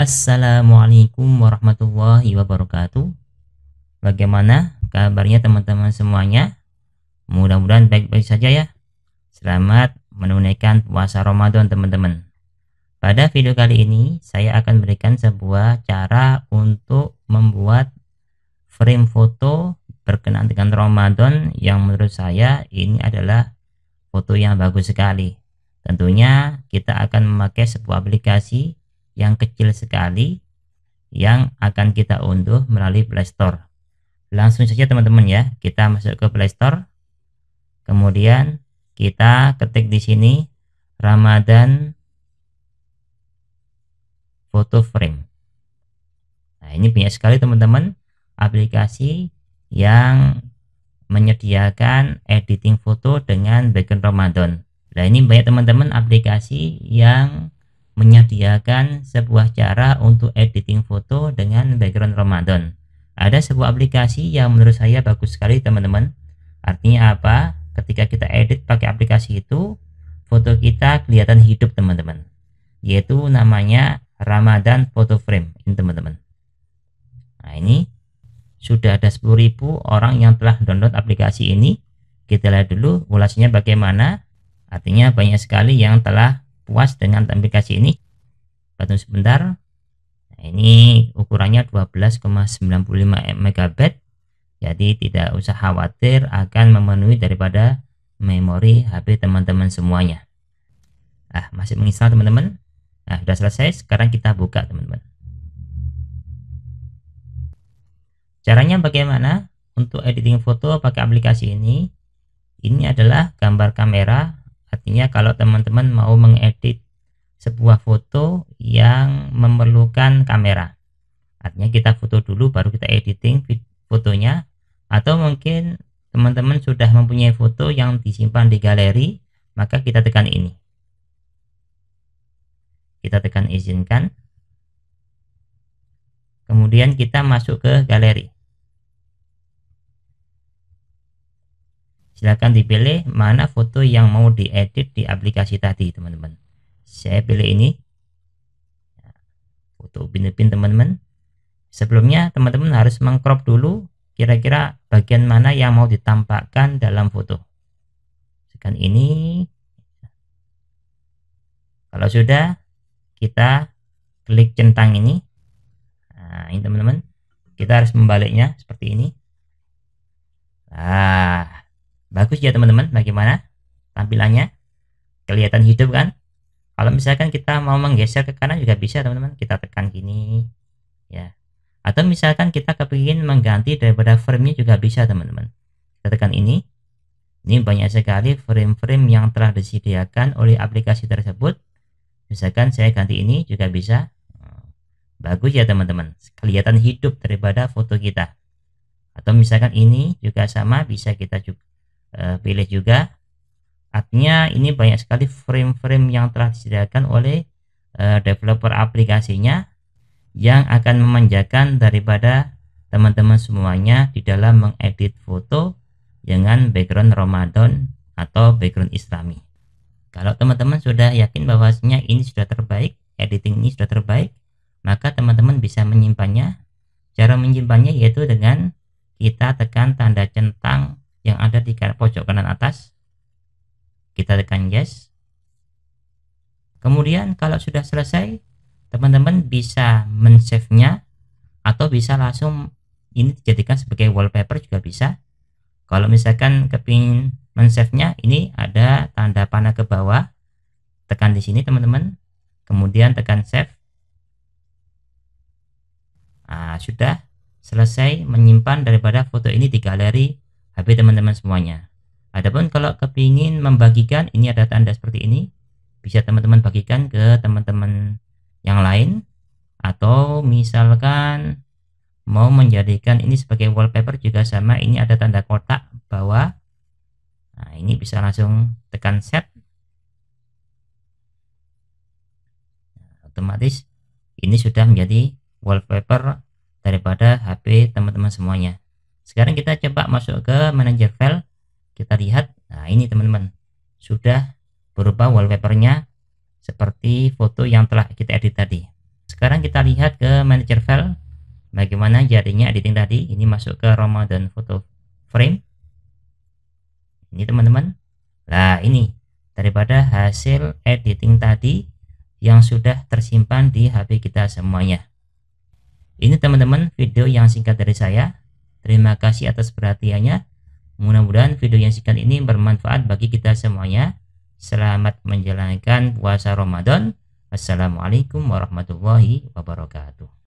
Assalamualaikum warahmatullahi wabarakatuh. Bagaimana kabarnya teman-teman semuanya? Mudah-mudahan baik-baik saja ya. Selamat menunaikan puasa Ramadan teman-teman. Pada video kali ini saya akan berikan sebuah cara untuk membuat frame foto berkenaan dengan Ramadan yang menurut saya ini adalah foto yang bagus sekali. Tentunya kita akan memakai sebuah aplikasi yang kecil sekali yang akan kita unduh melalui Play Store. Langsung saja teman-teman ya, kita masuk ke Play Store. Kemudian kita ketik di sini Ramadan Photo Frame. Nah, ini banyak sekali teman-teman aplikasi yang menyediakan editing foto dengan background Ramadan. Nah, ini banyak teman-teman aplikasi yang menyediakan sebuah cara untuk editing foto dengan background Ramadan. Ada sebuah aplikasi yang menurut saya bagus sekali teman-teman. Artinya apa? Ketika kita edit pakai aplikasi itu, foto kita kelihatan hidup teman-teman. Yaitu namanya Ramadan Photo Frame ini teman-teman. Nah ini sudah ada 10.000 orang yang telah download aplikasi ini. Kita lihat dulu ulasnya bagaimana. Artinya banyak sekali yang telah puas dengan aplikasi ini batu sebentar nah, ini ukurannya 12,95 MB jadi tidak usah khawatir akan memenuhi daripada memori HP teman-teman semuanya ah masih menginstal teman-teman nah sudah selesai sekarang kita buka teman-teman Caranya bagaimana? Untuk editing foto pakai aplikasi ini, ini adalah gambar kamera Artinya kalau teman-teman mau mengedit sebuah foto yang memerlukan kamera. Artinya kita foto dulu baru kita editing fotonya atau mungkin teman-teman sudah mempunyai foto yang disimpan di galeri, maka kita tekan ini. Kita tekan izinkan. Kemudian kita masuk ke galeri. silahkan dipilih mana foto yang mau diedit di aplikasi tadi teman-teman saya pilih ini ya, foto ubin-ubin teman-teman sebelumnya teman-teman harus mengcrop dulu kira-kira bagian mana yang mau ditampakkan dalam foto Sekarang ini kalau sudah kita klik centang ini nah ini teman-teman kita harus membaliknya seperti ini nah Bagus ya teman-teman, bagaimana tampilannya? Kelihatan hidup kan? Kalau misalkan kita mau menggeser ke kanan juga bisa teman-teman, kita tekan gini ya. Atau misalkan kita kepingin mengganti daripada frame-nya juga bisa teman-teman. Kita tekan ini. Ini banyak sekali frame-frame yang telah disediakan oleh aplikasi tersebut. Misalkan saya ganti ini juga bisa. Bagus ya teman-teman, kelihatan hidup daripada foto kita atau misalkan ini juga sama bisa kita juga Eh, pilih juga artinya ini banyak sekali frame-frame yang telah disediakan oleh uh, developer aplikasinya yang akan memanjakan daripada teman-teman semuanya di dalam mengedit foto dengan background Ramadan atau background islami kalau teman-teman sudah yakin bahwasanya ini sudah terbaik editing ini sudah terbaik maka teman-teman bisa menyimpannya cara menyimpannya yaitu dengan kita tekan tanda centang yang ada di pojok kanan atas kita tekan yes kemudian kalau sudah selesai teman-teman bisa men-save nya atau bisa langsung ini dijadikan sebagai wallpaper juga bisa kalau misalkan kepingin men-save nya ini ada tanda panah ke bawah tekan di sini teman-teman kemudian tekan save nah, sudah selesai menyimpan daripada foto ini di galeri HP teman-teman semuanya. Adapun kalau kepingin membagikan, ini ada tanda seperti ini, bisa teman-teman bagikan ke teman-teman yang lain, atau misalkan mau menjadikan ini sebagai wallpaper juga sama, ini ada tanda kotak bawah, nah ini bisa langsung tekan set, nah, otomatis ini sudah menjadi wallpaper daripada HP teman-teman semuanya. Sekarang kita coba masuk ke manager file. Kita lihat, nah ini teman-teman. Sudah berubah wallpapernya seperti foto yang telah kita edit tadi. Sekarang kita lihat ke manager file. Bagaimana jadinya editing tadi. Ini masuk ke Ramadan photo frame. Ini teman-teman. Nah ini daripada hasil editing tadi yang sudah tersimpan di HP kita semuanya. Ini teman-teman video yang singkat dari saya. Terima kasih atas perhatiannya. Mudah-mudahan video yang singkat ini bermanfaat bagi kita semuanya. Selamat menjalankan puasa Ramadan. Assalamualaikum warahmatullahi wabarakatuh.